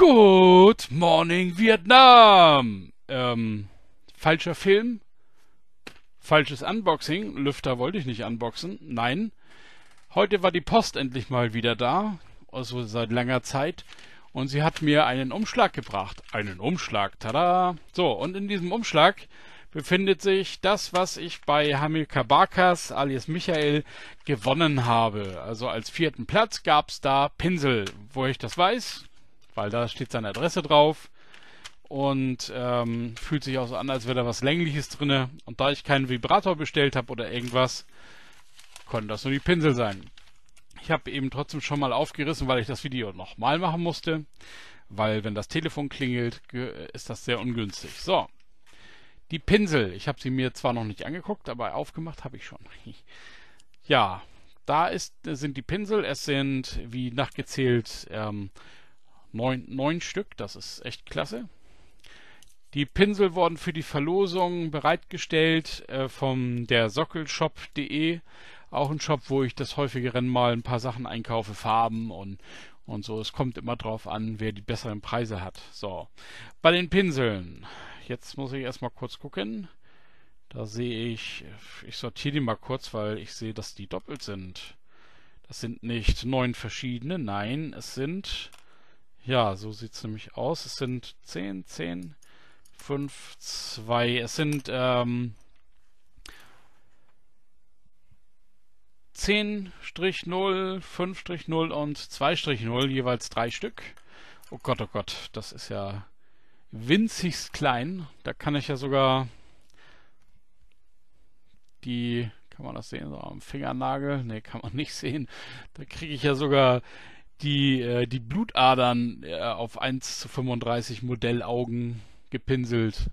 Good Morning Vietnam. Ähm, falscher Film. Falsches Unboxing. Lüfter wollte ich nicht unboxen. Nein. Heute war die Post endlich mal wieder da. Also seit langer Zeit. Und sie hat mir einen Umschlag gebracht. Einen Umschlag. Tada. So, und in diesem Umschlag befindet sich das, was ich bei Hamilkar Barkas alias Michael gewonnen habe. Also als vierten Platz gab es da Pinsel. Wo ich das weiß, weil da steht seine Adresse drauf und ähm, fühlt sich auch so an, als wäre da was Längliches drin. Und da ich keinen Vibrator bestellt habe oder irgendwas, können das nur die Pinsel sein. Ich habe eben trotzdem schon mal aufgerissen, weil ich das Video nochmal machen musste, weil wenn das Telefon klingelt, ist das sehr ungünstig. So, die Pinsel. Ich habe sie mir zwar noch nicht angeguckt, aber aufgemacht habe ich schon. ja, da ist, sind die Pinsel. Es sind, wie nachgezählt, ähm, neun, neun Stück, das ist echt klasse. Die Pinsel wurden für die Verlosung bereitgestellt äh, vom der Sockelshop.de, auch ein Shop, wo ich das häufigeren Mal ein paar Sachen einkaufe, Farben und und so. Es kommt immer drauf an, wer die besseren Preise hat. So, bei den Pinseln. Jetzt muss ich erstmal kurz gucken. Da sehe ich, ich sortiere die mal kurz, weil ich sehe, dass die doppelt sind. Das sind nicht neun verschiedene, nein, es sind ja, so sieht es nämlich aus. Es sind 10, 10, 5, 2. Es sind ähm, 10-0, 5-0 und 2-0, jeweils drei Stück. Oh Gott, oh Gott, das ist ja winzigst klein. Da kann ich ja sogar die, kann man das sehen, so am Fingernagel? Ne, kann man nicht sehen. Da kriege ich ja sogar die, äh, die Blutadern äh, auf 1 zu 35 Modellaugen gepinselt.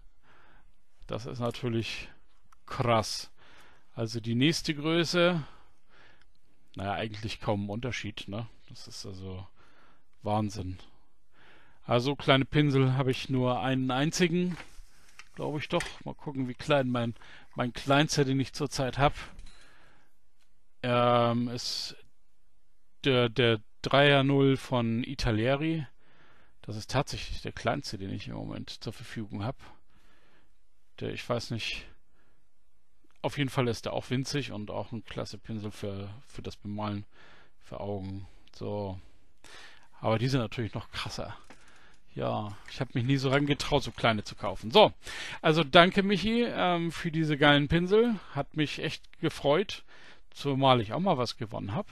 Das ist natürlich krass. Also die nächste Größe, naja, eigentlich kaum ein Unterschied, ne? Das ist also Wahnsinn. Also kleine Pinsel habe ich nur einen einzigen, glaube ich doch. Mal gucken, wie klein mein, mein kleinster, den ich zurzeit habe, ähm, ist der, der dreier 0 von Italieri. Das ist tatsächlich der kleinste, den ich im Moment zur Verfügung habe. Der, ich weiß nicht, auf jeden Fall ist der auch winzig und auch ein klasse Pinsel für, für das Bemalen, für Augen. So. Aber die sind natürlich noch krasser. Ja, ich habe mich nie so reingetraut, so kleine zu kaufen. So, also danke Michi ähm, für diese geilen Pinsel. Hat mich echt gefreut, zumal ich auch mal was gewonnen habe.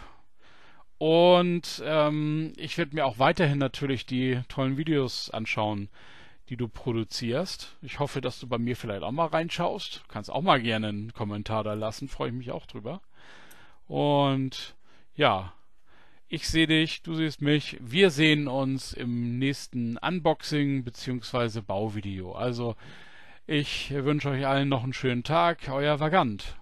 Und ähm, ich werde mir auch weiterhin natürlich die tollen Videos anschauen, die du produzierst. Ich hoffe, dass du bei mir vielleicht auch mal reinschaust. Du kannst auch mal gerne einen Kommentar da lassen, freue ich mich auch drüber. Und ja, ich sehe dich, du siehst mich. Wir sehen uns im nächsten Unboxing bzw. Bauvideo. Also ich wünsche euch allen noch einen schönen Tag. Euer Vagant.